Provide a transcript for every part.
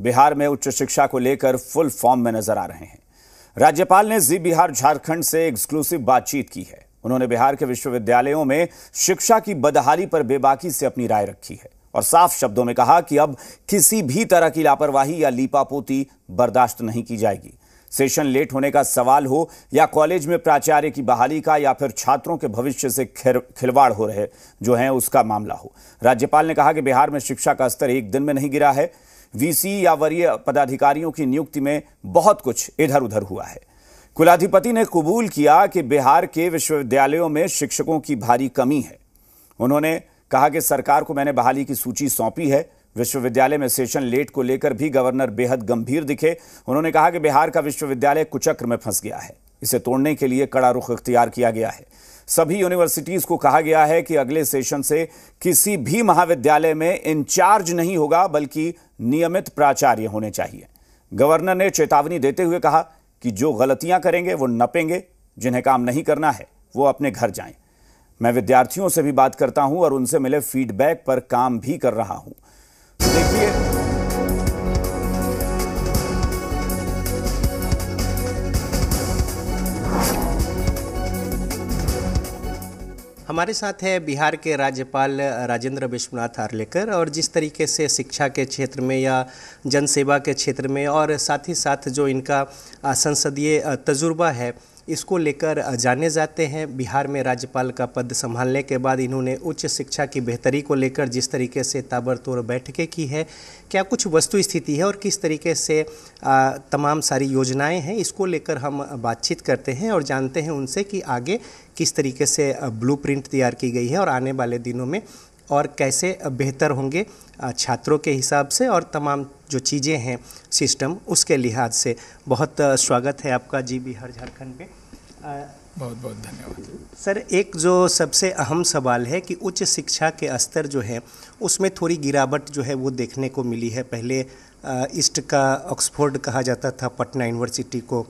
बिहार में उच्च शिक्षा को लेकर फुल फॉर्म में नजर आ रहे हैं राज्यपाल ने जी बिहार झारखंड से एक्सक्लूसिव बातचीत की है उन्होंने बिहार के विश्वविद्यालयों में शिक्षा की बदहाली पर बेबाकी से अपनी राय रखी है और साफ शब्दों में कहा कि अब किसी भी तरह की लापरवाही या लीपापोती बर्दाश्त नहीं की जाएगी सेशन लेट होने का सवाल हो या कॉलेज में प्राचार्य की बहाली का या फिर छात्रों के भविष्य से खिलवाड़ हो रहे जो है उसका मामला हो राज्यपाल ने कहा कि बिहार में शिक्षा का स्तर एक दिन में नहीं गिरा है वीसी या वरीय पदाधिकारियों की नियुक्ति में बहुत कुछ इधर उधर हुआ है कुलाधिपति ने कबूल किया कि बिहार के विश्वविद्यालयों में शिक्षकों की भारी कमी है उन्होंने कहा कि सरकार को मैंने बहाली की सूची सौंपी है विश्वविद्यालय में सेशन लेट को लेकर भी गवर्नर बेहद गंभीर दिखे उन्होंने कहा कि बिहार का विश्वविद्यालय कुचक्र में फंस गया है इसे तोड़ने के लिए कड़ा रुख अख्तियार किया गया है सभी यूनिवर्सिटीज को कहा गया है कि अगले सेशन से किसी भी महाविद्यालय में इंचार्ज नहीं होगा बल्कि नियमित प्राचार्य होने चाहिए गवर्नर ने चेतावनी देते हुए कहा कि जो गलतियां करेंगे वो नपेंगे जिन्हें काम नहीं करना है वो अपने घर जाएं मैं विद्यार्थियों से भी बात करता हूं और उनसे मिले फीडबैक पर काम भी कर रहा हूं देखिए हमारे साथ है बिहार के राज्यपाल राजेंद्र विश्वनाथ आर्लेकर और जिस तरीके से शिक्षा के क्षेत्र में या जनसेवा के क्षेत्र में और साथ ही साथ जो इनका संसदीय तजुर्बा है इसको लेकर जाने जाते हैं बिहार में राज्यपाल का पद संभालने के बाद इन्होंने उच्च शिक्षा की बेहतरी को लेकर जिस तरीके से ताबड़तोड़ बैठकें की है क्या कुछ वस्तु स्थिति है और किस तरीके से तमाम सारी योजनाएं हैं इसको लेकर हम बातचीत करते हैं और जानते हैं उनसे कि आगे किस तरीके से ब्लू तैयार की गई है और आने वाले दिनों में और कैसे बेहतर होंगे छात्रों के हिसाब से और तमाम जो चीज़ें हैं सिस्टम उसके लिहाज से बहुत स्वागत है आपका जी बिहार झारखंड में बहुत बहुत धन्यवाद सर एक जो सबसे अहम सवाल है कि उच्च शिक्षा के स्तर जो है उसमें थोड़ी गिरावट जो है वो देखने को मिली है पहले ईस्ट का ऑक्सफोर्ड कहा जाता था पटना यूनिवर्सिटी को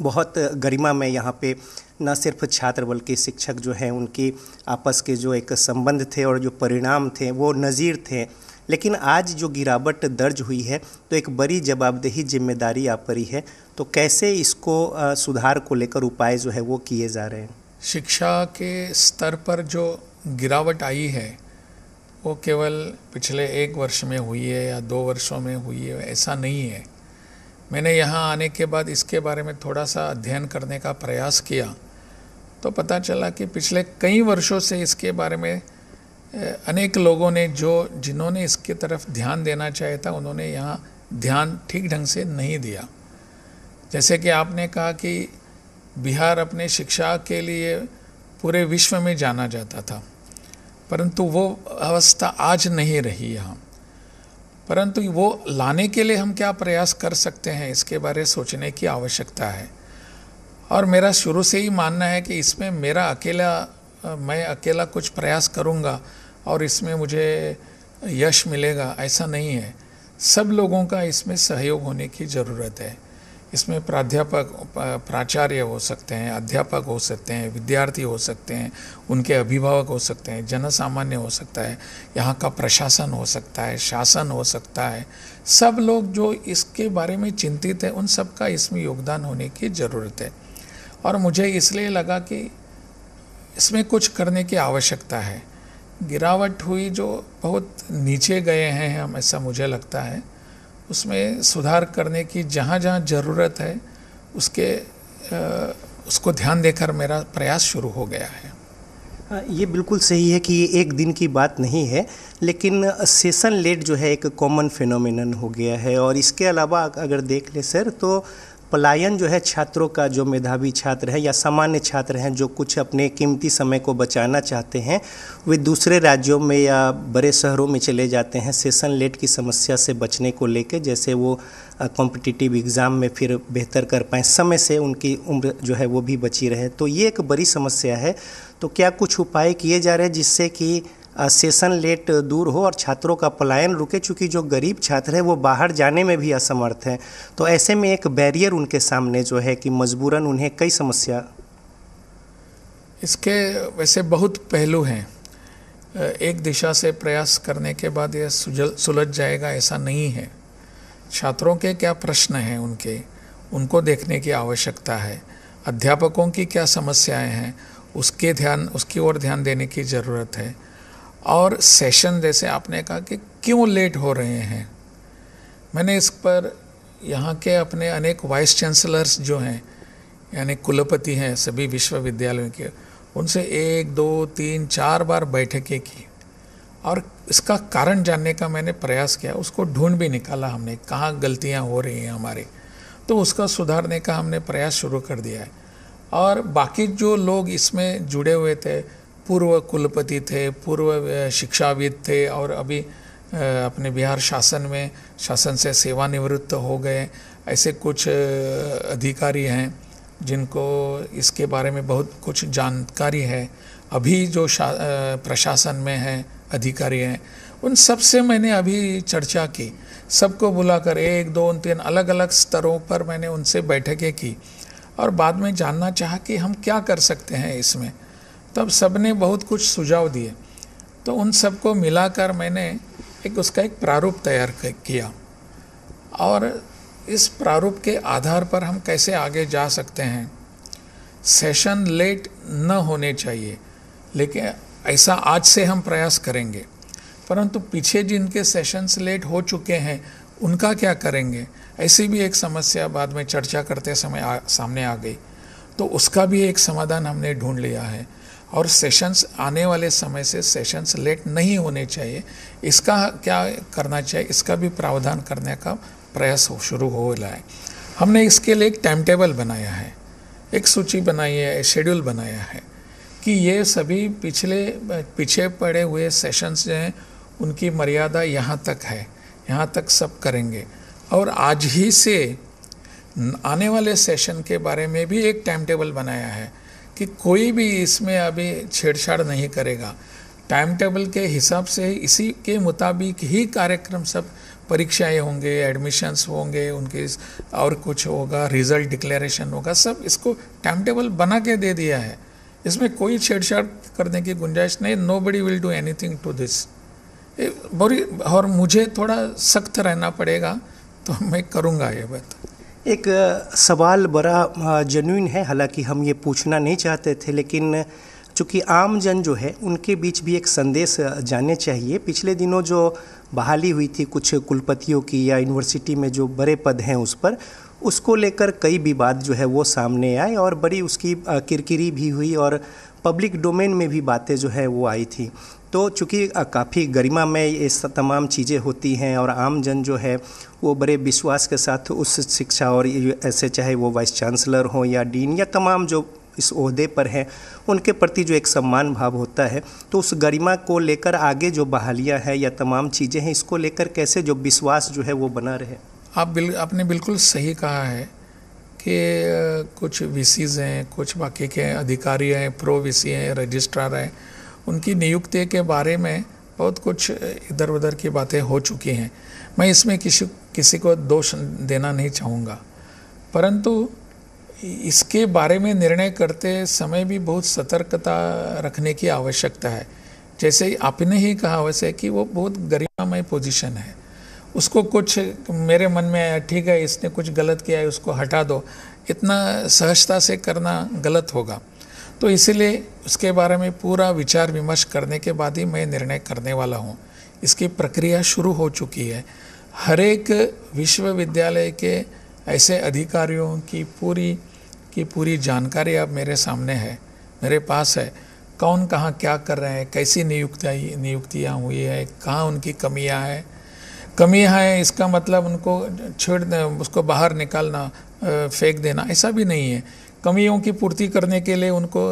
बहुत गरिमा में यहाँ पे न सिर्फ छात्र बल्कि शिक्षक जो हैं उनकी आपस के जो एक संबंध थे और जो परिणाम थे वो नज़ीर थे लेकिन आज जो गिरावट दर्ज हुई है तो एक बड़ी जवाबदेही जिम्मेदारी आप पर ही है तो कैसे इसको सुधार को लेकर उपाय जो है वो किए जा रहे हैं शिक्षा के स्तर पर जो गिरावट आई है वो केवल पिछले एक वर्ष में हुई है या दो वर्षों में हुई है ऐसा नहीं है मैंने यहाँ आने के बाद इसके बारे में थोड़ा सा अध्ययन करने का प्रयास किया तो पता चला कि पिछले कई वर्षों से इसके बारे में अनेक लोगों ने जो जिन्होंने इसके तरफ ध्यान देना चाहे था उन्होंने यहाँ ध्यान ठीक ढंग से नहीं दिया जैसे कि आपने कहा कि बिहार अपने शिक्षा के लिए पूरे विश्व में जाना जाता था परंतु वो अवस्था आज नहीं रही यहाँ परंतु वो लाने के लिए हम क्या प्रयास कर सकते हैं इसके बारे सोचने की आवश्यकता है और मेरा शुरू से ही मानना है कि इसमें मेरा अकेला मैं अकेला कुछ प्रयास करूँगा और इसमें मुझे यश मिलेगा ऐसा नहीं है सब लोगों का इसमें सहयोग होने की ज़रूरत है इसमें प्राध्यापक प्राचार्य हो सकते हैं अध्यापक हो सकते हैं विद्यार्थी हो सकते हैं उनके अभिभावक हो सकते हैं जन सामान्य हो सकता है यहाँ का प्रशासन हो सकता है शासन हो सकता है सब लोग जो इसके बारे में चिंतित हैं उन सब का इसमें योगदान होने की ज़रूरत है और मुझे इसलिए लगा कि इसमें कुछ करने की आवश्यकता है गिरावट हुई जो बहुत नीचे गए हैं हम ऐसा मुझे लगता है उसमें सुधार करने की जहाँ जहाँ ज़रूरत है उसके उसको ध्यान देकर मेरा प्रयास शुरू हो गया है ये बिल्कुल सही है कि ये एक दिन की बात नहीं है लेकिन सेशन लेट जो है एक कॉमन फिनोमिनन हो गया है और इसके अलावा अगर देख लें सर तो पलायन जो है छात्रों का जो मेधावी छात्र है या सामान्य छात्र हैं जो कुछ अपने कीमती समय को बचाना चाहते हैं वे दूसरे राज्यों में या बड़े शहरों में चले जाते हैं सेशन लेट की समस्या से बचने को लेकर जैसे वो कॉम्पिटिटिव एग्ज़ाम में फिर बेहतर कर पाएँ समय से उनकी उम्र जो है वो भी बची रहे तो ये एक बड़ी समस्या है तो क्या कुछ उपाय किए जा रहे हैं जिससे कि सेशन लेट दूर हो और छात्रों का पलायन रुके चूँकि जो गरीब छात्र हैं वो बाहर जाने में भी असमर्थ हैं तो ऐसे में एक बैरियर उनके सामने जो है कि मजबूरन उन्हें कई समस्या इसके वैसे बहुत पहलू हैं एक दिशा से प्रयास करने के बाद यह सुजल सुलझ जाएगा ऐसा नहीं है छात्रों के क्या प्रश्न हैं उनके उनको देखने की आवश्यकता है अध्यापकों की क्या समस्याएं हैं उसके ध्यान उसकी ओर ध्यान देने की ज़रूरत है और सेशन जैसे आपने कहा कि क्यों लेट हो रहे हैं मैंने इस पर यहाँ के अपने अनेक वाइस चांसलर्स जो हैं यानी कुलपति हैं सभी विश्वविद्यालयों के उनसे एक दो तीन चार बार बैठकें की और इसका कारण जानने का मैंने प्रयास किया उसको ढूंढ भी निकाला हमने कहाँ गलतियाँ हो रही हैं हमारे तो उसका सुधारने का हमने प्रयास शुरू कर दिया है और बाकी जो लोग इसमें जुड़े हुए थे पूर्व कुलपति थे पूर्व शिक्षाविद थे और अभी अपने बिहार शासन में शासन से सेवानिवृत्त हो गए ऐसे कुछ अधिकारी हैं जिनको इसके बारे में बहुत कुछ जानकारी है अभी जो प्रशासन में है अधिकारी हैं उन सब से मैंने अभी चर्चा की सबको बुलाकर एक दो तीन अलग अलग स्तरों पर मैंने उनसे बैठकें की और बाद में जानना चाहा कि हम क्या कर सकते हैं इसमें तब सब ने बहुत कुछ सुझाव दिए तो उन सबको मिलाकर मैंने एक उसका एक प्रारूप तैयार किया और इस प्रारूप के आधार पर हम कैसे आगे जा सकते हैं सेशन लेट न होने चाहिए लेकिन ऐसा आज से हम प्रयास करेंगे परंतु पीछे जिनके सेशंस लेट हो चुके हैं उनका क्या करेंगे ऐसी भी एक समस्या बाद में चर्चा करते समय आ, सामने आ गई तो उसका भी एक समाधान हमने ढूंढ लिया है और सेशंस आने वाले समय से सेशंस लेट नहीं होने चाहिए इसका क्या करना चाहिए इसका भी प्रावधान करने का प्रयास हो शुरू हो रहा है हमने इसके लिए एक टाइम टेबल बनाया है एक सूची बनाई है शेड्यूल बनाया है कि ये सभी पिछले पीछे पड़े हुए सेशंस जो हैं उनकी मर्यादा यहाँ तक है यहाँ तक सब करेंगे और आज ही से आने वाले सेशन के बारे में भी एक टाइम टेबल बनाया है कि कोई भी इसमें अभी छेड़छाड़ नहीं करेगा टाइम टेबल के हिसाब से इसी के मुताबिक ही कार्यक्रम सब परीक्षाएं होंगे एडमिशन्स होंगे उनके और कुछ होगा रिजल्ट डिक्लेरेशन होगा सब इसको टाइम टेबल बना के दे दिया है इसमें कोई छेड़छाड़ करने की गुंजाइश नहीं nobody will do anything to this बोरी और मुझे थोड़ा सख्त रहना पड़ेगा तो मैं करूँगा ये बात एक सवाल बड़ा जनून है हालांकि हम ये पूछना नहीं चाहते थे लेकिन चूँकि आम जन जो है उनके बीच भी एक संदेश जाने चाहिए पिछले दिनों जो बहाली हुई थी कुछ कुलपतियों की या यूनिवर्सिटी में जो बड़े पद हैं उस पर उसको लेकर कई विवाद जो है वो सामने आए और बड़ी उसकी किरकिरी भी हुई और पब्लिक डोमेन में भी बातें जो है वो आई थी तो चूँकि काफ़ी गरिमा में ये तमाम चीज़ें होती हैं और आम जन जो है वो बड़े विश्वास के साथ उस शिक्षा और ऐसे चाहे वो वाइस चांसलर हों या डीन या तमाम जो इस अहदे पर हैं उनके प्रति जो एक सम्मान भाव होता है तो उस गरिमा को लेकर आगे जो बहालियाँ हैं या तमाम चीज़ें हैं इसको लेकर कैसे जो विश्वास जो है वो बना रहे आप बिल आपने बिल्कुल सही कहा है कि कुछ वीसीज हैं कुछ बाकी के अधिकारी हैं प्रो वीसी हैं रजिस्ट्रार हैं उनकी नियुक्ति के बारे में बहुत कुछ इधर उधर की बातें हो चुकी हैं मैं इसमें किसी किसी को दोष देना नहीं चाहूँगा परंतु इसके बारे में निर्णय करते समय भी बहुत सतर्कता रखने की आवश्यकता है जैसे आपने ही कहा वैसे कि वो बहुत गरिमामय पोजीशन है उसको कुछ मेरे मन में आया ठीक है इसने कुछ गलत किया है उसको हटा दो इतना सहजता से करना गलत होगा तो इसीलिए उसके बारे में पूरा विचार विमर्श करने के बाद ही मैं निर्णय करने वाला हूँ इसकी प्रक्रिया शुरू हो चुकी है हर एक विश्वविद्यालय के ऐसे अधिकारियों की पूरी की पूरी जानकारी अब मेरे सामने है मेरे पास है कौन कहाँ क्या कर रहे हैं कैसी नियुक्तियाँ नियुक्तियाँ हुई है कहाँ उनकी कमियाँ हैं कमियाँ है इसका मतलब उनको छेड़ उसको बाहर निकालना फेंक देना ऐसा भी नहीं है कमियों की पूर्ति करने के लिए उनको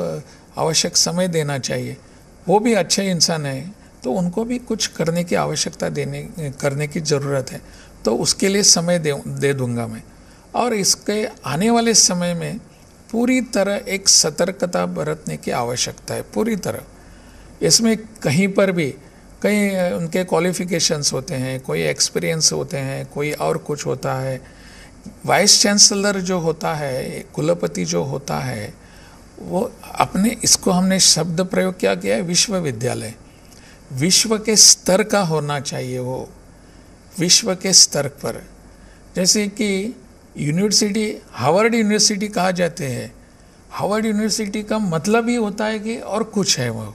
आवश्यक समय देना चाहिए वो भी अच्छे इंसान हैं तो उनको भी कुछ करने की आवश्यकता देने करने की ज़रूरत है तो उसके लिए समय दे दे दूँगा मैं और इसके आने वाले समय में पूरी तरह एक सतर्कता बरतने की आवश्यकता है पूरी तरह इसमें कहीं पर भी कहीं उनके क्वालिफिकेशंस होते हैं कोई एक्सपीरियंस होते हैं कोई और कुछ होता है वाइस चांसलर जो होता है कुलपति जो होता है वो अपने इसको हमने शब्द प्रयोग क्या किया है विश्वविद्यालय विश्व के स्तर का होना चाहिए वो विश्व के स्तर पर जैसे कि यूनिवर्सिटी हावर्ड यूनिवर्सिटी कहा जाते हैं हावर्ड यूनिवर्सिटी का मतलब ही होता है कि और कुछ है वो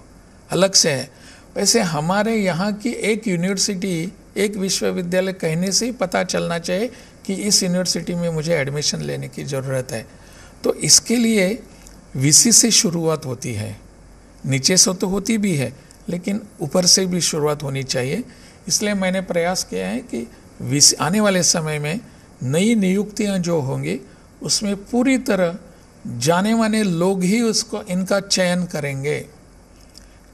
अलग से है वैसे हमारे यहाँ की एक यूनिवर्सिटी एक विश्वविद्यालय कहने से ही पता चलना चाहिए कि इस यूनिवर्सिटी में मुझे एडमिशन लेने की ज़रूरत है तो इसके लिए वी से शुरुआत होती है नीचे से तो होती भी है लेकिन ऊपर से भी शुरुआत होनी चाहिए इसलिए मैंने प्रयास किया है कि आने वाले समय में नई नियुक्तियां जो होंगी उसमें पूरी तरह जाने माने लोग ही उसको इनका चयन करेंगे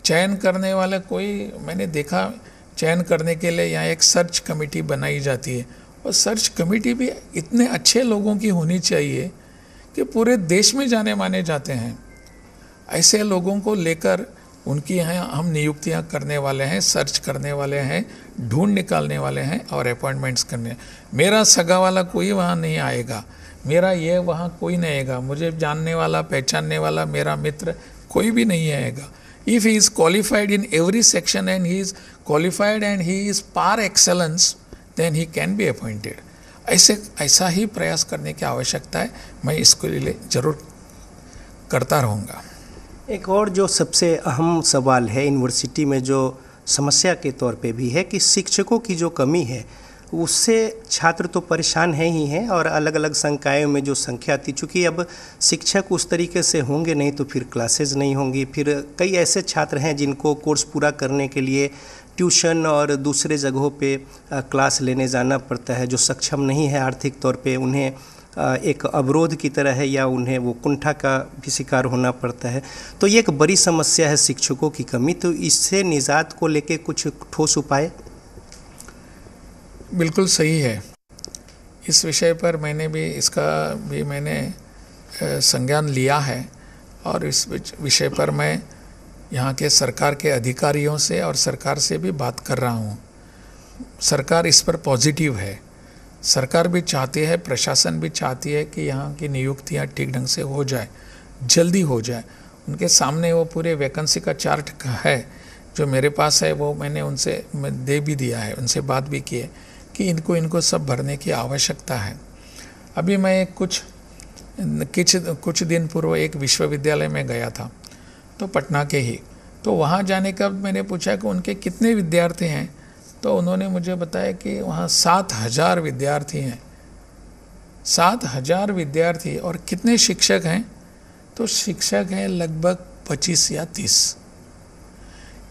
चयन करने वाला कोई मैंने देखा चयन करने के लिए यहाँ एक सर्च कमेटी बनाई जाती है और सर्च कमेटी भी इतने अच्छे लोगों की होनी चाहिए कि पूरे देश में जाने माने जाते हैं ऐसे लोगों को लेकर उनकी यहाँ हम नियुक्तियाँ करने वाले हैं सर्च करने वाले हैं ढूंढ निकालने वाले हैं और अपॉइंटमेंट्स करने मेरा सगा वाला कोई वहाँ नहीं आएगा मेरा ये वहाँ कोई नहीं आएगा मुझे जानने वाला पहचानने वाला मेरा मित्र कोई भी नहीं आएगा if he is qualified in every section and he is qualified and he is par excellence then he can be appointed ऐसे ऐसा ही प्रयास करने की आवश्यकता है मैं इसके लिए जरूर करता रहूँगा एक और जो सबसे अहम सवाल है यूनिवर्सिटी में जो समस्या के तौर पे भी है कि शिक्षकों की जो कमी है उससे छात्र तो परेशान है ही हैं और अलग अलग संकायों में जो संख्या थी चूँकि अब शिक्षक उस तरीके से होंगे नहीं तो फिर क्लासेज नहीं होंगी फिर कई ऐसे छात्र हैं जिनको कोर्स पूरा करने के लिए ट्यूशन और दूसरे जगहों पे क्लास लेने जाना पड़ता है जो सक्षम नहीं है आर्थिक तौर पे उन्हें एक अवरोध की तरह है या उन्हें वो कुंठा का भी शिकार होना पड़ता है तो ये एक बड़ी समस्या है शिक्षकों की कमी तो इससे निजात को लेके कुछ ठोस उपाय बिल्कुल सही है इस विषय पर मैंने भी इसका भी मैंने संज्ञान लिया है और इस विषय पर मैं यहाँ के सरकार के अधिकारियों से और सरकार से भी बात कर रहा हूँ सरकार इस पर पॉजिटिव है सरकार भी चाहती है प्रशासन भी चाहती है कि यहाँ की नियुक्तियाँ ठीक ढंग से हो जाए जल्दी हो जाए उनके सामने वो पूरे वैकेंसी का चार्ट है जो मेरे पास है वो मैंने उनसे दे भी दिया है उनसे बात भी की है कि इनको इनको सब भरने की आवश्यकता है अभी मैं कुछ किच कुछ दिन पूर्व एक विश्वविद्यालय में गया था तो पटना के ही तो वहाँ जाने का मैंने पूछा कि उनके कितने विद्यार्थी हैं तो उन्होंने मुझे बताया कि वहाँ सात हज़ार विद्यार्थी हैं सात हज़ार विद्यार्थी और कितने शिक्षक हैं तो शिक्षक हैं लगभग पच्चीस या तीस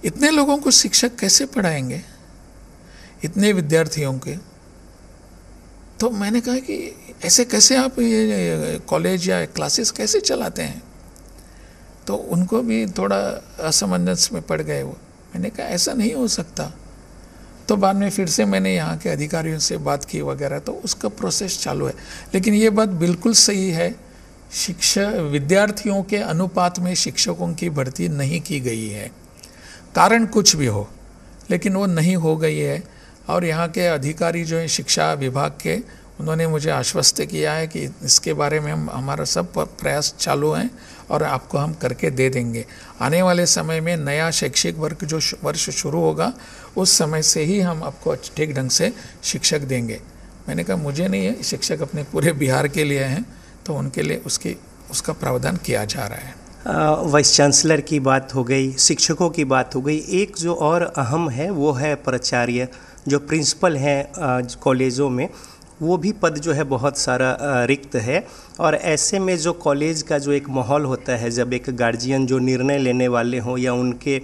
इतने लोगों को शिक्षक कैसे पढ़ाएंगे इतने विद्यार्थियों के तो मैंने कहा कि ऐसे कैसे आप ये कॉलेज या क्लासेस कैसे चलाते हैं तो उनको भी थोड़ा असमंजस में पड़ गए वो मैंने कहा ऐसा नहीं हो सकता तो बाद में फिर से मैंने यहाँ के अधिकारियों से बात की वगैरह तो उसका प्रोसेस चालू है लेकिन ये बात बिल्कुल सही है शिक्षा विद्यार्थियों के अनुपात में शिक्षकों की भर्ती नहीं की गई है कारण कुछ भी हो लेकिन वो नहीं हो गई है और यहाँ के अधिकारी जो हैं शिक्षा विभाग के उन्होंने मुझे आश्वस्त किया है कि इसके बारे में हम हमारा सब प्रयास चालू हैं और आपको हम करके दे देंगे आने वाले समय में नया शैक्षिक वर्ग जो वर्ष शुरू होगा उस समय से ही हम आपको ठीक ढंग से शिक्षक देंगे मैंने कहा मुझे नहीं है शिक्षक अपने पूरे बिहार के लिए हैं तो उनके लिए उसकी उसका प्रावधान किया जा रहा है वाइस चांसलर की बात हो गई शिक्षकों की बात हो गई एक जो और अहम है वो है प्राचार्य जो प्रिंसिपल हैं कॉलेजों में वो भी पद जो है बहुत सारा रिक्त है और ऐसे में जो कॉलेज का जो एक माहौल होता है जब एक गार्जियन जो निर्णय लेने वाले हों या उनके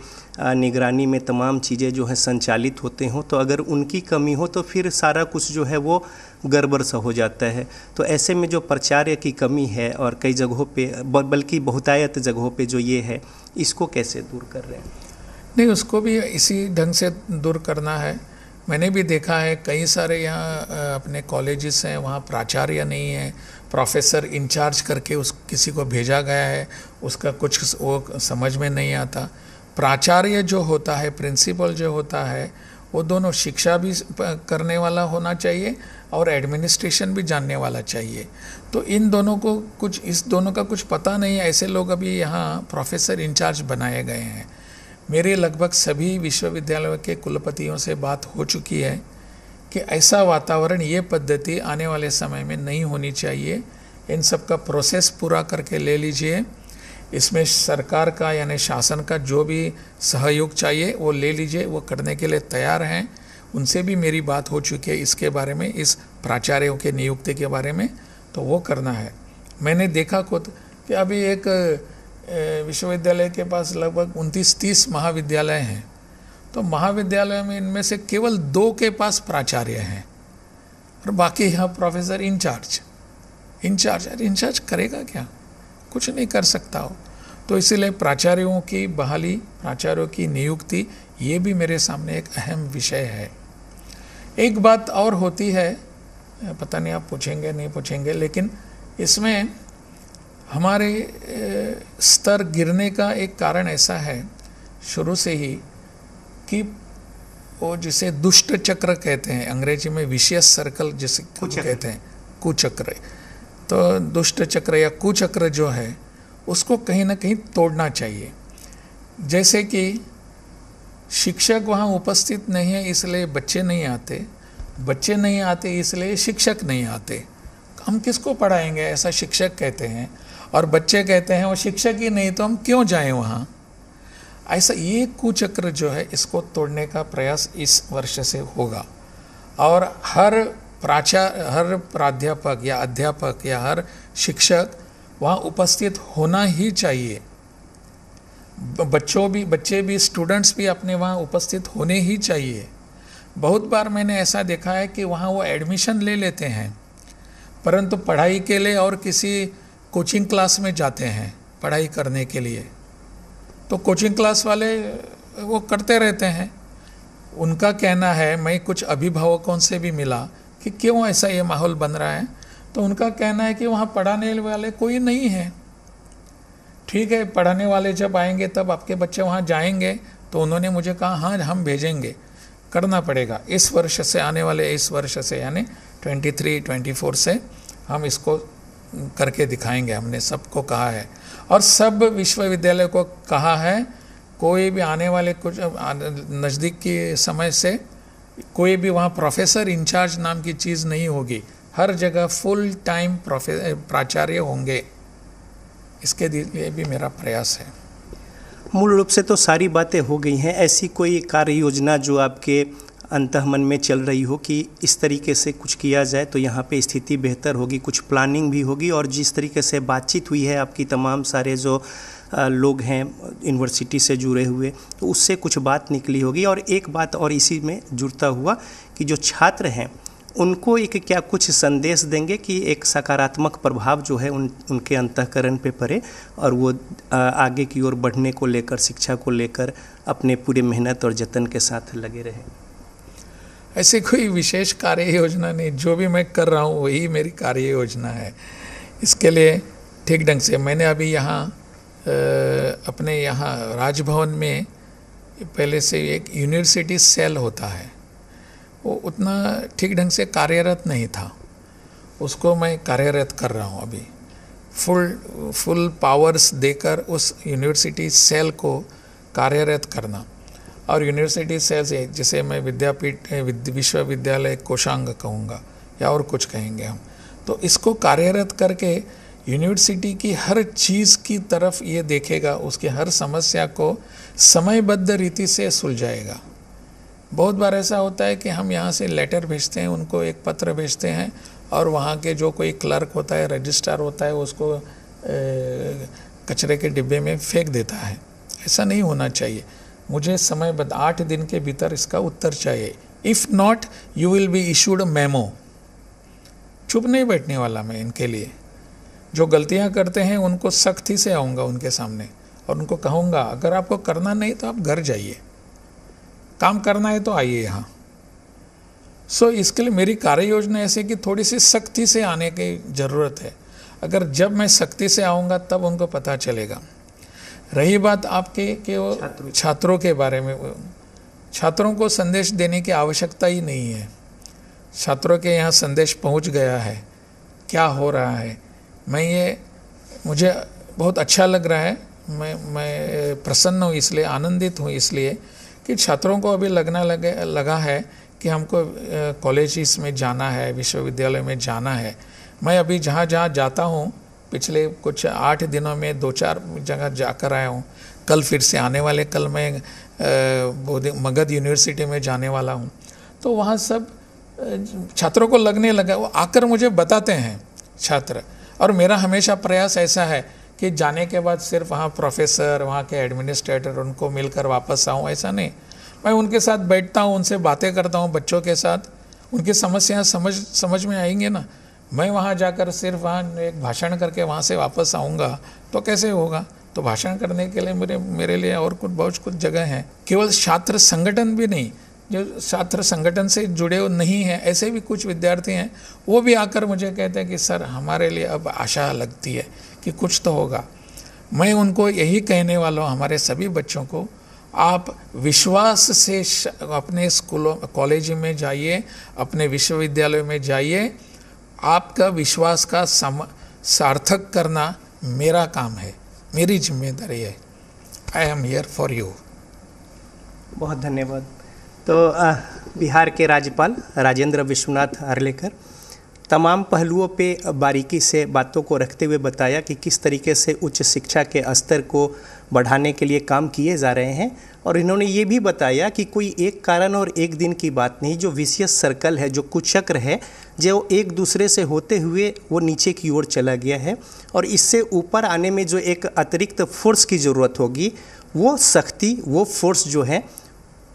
निगरानी में तमाम चीज़ें जो हैं संचालित होते हों तो अगर उनकी कमी हो तो फिर सारा कुछ जो है वो गड़बड़ सा हो जाता है तो ऐसे में जो प्रचार्य की कमी है और कई जगहों पे बल्कि बहुतायत जगहों पे जो ये है इसको कैसे दूर कर रहे हैं नहीं उसको भी इसी ढंग से दूर करना है मैंने भी देखा है कई सारे यहाँ अपने कॉलेजेस हैं वहाँ प्राचार्य नहीं है प्रोफेसर इंचार्ज करके उस किसी को भेजा गया है उसका कुछ वो समझ में नहीं आता प्राचार्य जो होता है प्रिंसिपल जो होता है वो दोनों शिक्षा भी करने वाला होना चाहिए और एडमिनिस्ट्रेशन भी जानने वाला चाहिए तो इन दोनों को कुछ इस दोनों का कुछ पता नहीं है ऐसे लोग अभी यहाँ प्रोफेसर इंचार्ज बनाए गए हैं मेरे लगभग सभी विश्वविद्यालयों के कुलपतियों से बात हो चुकी है कि ऐसा वातावरण ये पद्धति आने वाले समय में नहीं होनी चाहिए इन सब का प्रोसेस पूरा करके ले लीजिए इसमें सरकार का यानी शासन का जो भी सहयोग चाहिए वो ले लीजिए वो करने के लिए तैयार हैं उनसे भी मेरी बात हो चुकी है इसके बारे में इस प्राचार्यों के नियुक्ति के बारे में तो वो करना है मैंने देखा खुद कि अभी एक विश्वविद्यालय के पास लगभग उनतीस तीस महाविद्यालय हैं तो महाविद्यालय में इनमें से केवल दो के पास प्राचार्य हैं और बाकी यहाँ प्रोफेसर इंचार्ज इंचार्ज अरे इंचार्ज करेगा क्या कुछ नहीं कर सकता हो तो इसीलिए प्राचार्यों की बहाली प्राचार्यों की नियुक्ति ये भी मेरे सामने एक अहम विषय है एक बात और होती है पता नहीं आप पूछेंगे नहीं पूछेंगे लेकिन इसमें हमारे स्तर गिरने का एक कारण ऐसा है शुरू से ही कि वो जिसे दुष्ट चक्र कहते हैं अंग्रेजी में विशेष सर्कल जिसे कहते हैं कुचक्र तो दुष्ट चक्र या कुचक्र जो है उसको कहीं ना कहीं तोड़ना चाहिए जैसे कि शिक्षक वहाँ उपस्थित नहीं है इसलिए बच्चे नहीं आते बच्चे नहीं आते इसलिए शिक्षक नहीं आते हम किसको पढ़ाएंगे ऐसा शिक्षक कहते हैं और बच्चे कहते हैं वो शिक्षक ही नहीं तो हम क्यों जाएं वहाँ ऐसा ये कुचक्र जो है इसको तोड़ने का प्रयास इस वर्ष से होगा और हर प्राचार्य हर प्राध्यापक या अध्यापक या हर शिक्षक वहाँ उपस्थित होना ही चाहिए बच्चों भी बच्चे भी स्टूडेंट्स भी अपने वहाँ उपस्थित होने ही चाहिए बहुत बार मैंने ऐसा देखा है कि वहाँ वो एडमिशन ले लेते हैं परंतु पढ़ाई के लिए और किसी कोचिंग क्लास में जाते हैं पढ़ाई करने के लिए तो कोचिंग क्लास वाले वो करते रहते हैं उनका कहना है मैं कुछ अभिभावकों से भी मिला कि क्यों ऐसा ये माहौल बन रहा है तो उनका कहना है कि वहाँ पढ़ाने वाले कोई नहीं है ठीक है पढ़ाने वाले जब आएंगे तब आपके बच्चे वहाँ जाएंगे तो उन्होंने मुझे कहा हाँ हम भेजेंगे करना पड़ेगा इस वर्ष से आने वाले इस वर्ष से यानी 23, 24 से हम इसको करके दिखाएंगे हमने सबको कहा है और सब विश्वविद्यालय को कहा है कोई भी आने वाले कुछ नज़दीक के समय से कोई भी वहाँ प्रोफेसर इंचार्ज नाम की चीज़ नहीं होगी हर जगह फुल टाइम प्रोफे प्राचार्य होंगे इसके लिए भी मेरा प्रयास है मूल रूप से तो सारी बातें हो गई हैं ऐसी कोई कार्य योजना जो आपके अंत मन में चल रही हो कि इस तरीके से कुछ किया जाए तो यहाँ पे स्थिति बेहतर होगी कुछ प्लानिंग भी होगी और जिस तरीके से बातचीत हुई है आपकी तमाम सारे जो लोग हैं यूनिवर्सिटी से जुड़े हुए तो उससे कुछ बात निकली होगी और एक बात और इसी में जुड़ता हुआ कि जो छात्र हैं उनको एक क्या कुछ संदेश देंगे कि एक सकारात्मक प्रभाव जो है उन उनके अंतकरण पे पड़े और वो आगे की ओर बढ़ने को लेकर शिक्षा को लेकर अपने पूरे मेहनत और जतन के साथ लगे रहें ऐसे कोई विशेष कार्य योजना नहीं जो भी मैं कर रहा हूँ वही मेरी कार्य योजना है इसके लिए ठीक ढंग से मैंने अभी यहाँ अपने यहाँ राजभवन में पहले से एक यूनिवर्सिटी सेल होता है वो उतना ठीक ढंग से कार्यरत नहीं था उसको मैं कार्यरत कर रहा हूँ अभी फुल फुल पावर्स देकर उस यूनिवर्सिटी सेल को कार्यरत करना और यूनिवर्सिटी सेल्स जिसे मैं विद्यापीठ विश्वविद्यालय कोषांग कहूँगा या और कुछ कहेंगे हम तो इसको कार्यरत करके यूनिवर्सिटी की हर चीज़ की तरफ ये देखेगा उसकी हर समस्या को समयबद्ध रीति से सुलझाएगा बहुत बार ऐसा होता है कि हम यहाँ से लेटर भेजते हैं उनको एक पत्र भेजते हैं और वहाँ के जो कोई क्लर्क होता है रजिस्ट्रार होता है उसको ए, कचरे के डिब्बे में फेंक देता है ऐसा नहीं होना चाहिए मुझे समय बद आठ दिन के भीतर इसका उत्तर चाहिए if not you will be issued memo चुप नहीं बैठने वाला मैं इनके लिए जो गलतियाँ करते हैं उनको सख्ती से आऊँगा उनके सामने और उनको कहूँगा अगर आपको करना नहीं तो आप घर जाइए काम करना है तो आइए यहाँ सो so, इसके लिए मेरी कार्य योजना ऐसी कि थोड़ी सी सख्ती से आने की ज़रूरत है अगर जब मैं सख्ती से आऊँगा तब उनको पता चलेगा रही बात आपके के वो छात्रों, छात्रों के बारे में छात्रों को संदेश देने की आवश्यकता ही नहीं है छात्रों के यहाँ संदेश पहुँच गया है क्या हो रहा है मैं ये मुझे बहुत अच्छा लग रहा है मैं मैं प्रसन्न हूँ इसलिए आनंदित हूँ इसलिए कि छात्रों को अभी लगना लगे लगा है कि हमको कॉलेज में जाना है विश्वविद्यालय में जाना है मैं अभी जहाँ जहाँ जाता हूँ पिछले कुछ आठ दिनों में दो चार जगह जाकर आया हूँ कल फिर से आने वाले कल मैं मगध यूनिवर्सिटी में जाने वाला हूँ तो वहाँ सब छात्रों को लगने लगा वो आकर मुझे बताते हैं छात्र और मेरा हमेशा प्रयास ऐसा है कि जाने के बाद सिर्फ वहाँ प्रोफेसर वहाँ के एडमिनिस्ट्रेटर उनको मिलकर वापस आऊँ ऐसा नहीं मैं उनके साथ बैठता हूँ उनसे बातें करता हूँ बच्चों के साथ उनकी समस्याएं समझ समझ में आएंगे ना मैं वहाँ जाकर सिर्फ वहाँ एक भाषण करके वहाँ से वापस आऊँगा तो कैसे होगा तो भाषण करने के लिए मेरे मेरे लिए और कुछ बहुत कुछ जगह है केवल छात्र संगठन भी नहीं जो छात्र संगठन से जुड़े हुए नहीं हैं ऐसे भी कुछ विद्यार्थी हैं वो भी आकर मुझे कहते हैं कि सर हमारे लिए अब आशा लगती है कि कुछ तो होगा मैं उनको यही कहने वाला हूँ हमारे सभी बच्चों को आप विश्वास से अपने स्कूलों कॉलेज में जाइए अपने विश्वविद्यालय में जाइए आपका विश्वास का सम सार्थक करना मेरा काम है मेरी जिम्मेदारी है I am here for you बहुत धन्यवाद तो आ, बिहार के राज्यपाल राजेंद्र विश्वनाथ हरलेकर तमाम पहलुओं पे बारीकी से बातों को रखते हुए बताया कि किस तरीके से उच्च शिक्षा के स्तर को बढ़ाने के लिए काम किए जा रहे हैं और इन्होंने ये भी बताया कि कोई एक कारण और एक दिन की बात नहीं जो विशेष सर्कल है जो कुछ चक्र है जो एक दूसरे से होते हुए वो नीचे की ओर चला गया है और इससे ऊपर आने में जो एक अतिरिक्त फोर्स की ज़रूरत होगी वो सख्ती वो फोर्स जो है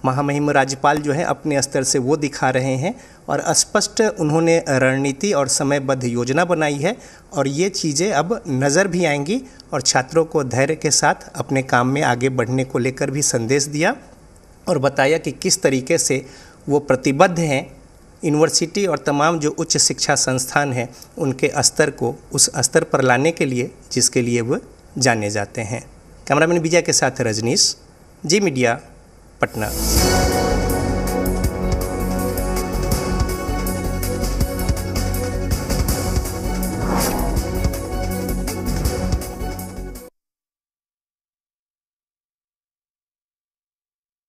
महामहिम राज्यपाल जो है अपने स्तर से वो दिखा रहे हैं और स्पष्ट उन्होंने रणनीति और समयबद्ध योजना बनाई है और ये चीज़ें अब नज़र भी आएंगी और छात्रों को धैर्य के साथ अपने काम में आगे बढ़ने को लेकर भी संदेश दिया और बताया कि किस तरीके से वो प्रतिबद्ध हैं यूनिवर्सिटी और तमाम जो उच्च शिक्षा संस्थान हैं उनके स्तर को उस स्तर पर लाने के लिए जिसके लिए वह जाने जाते हैं कैमरामैन विजय के साथ रजनीश जी मीडिया पटना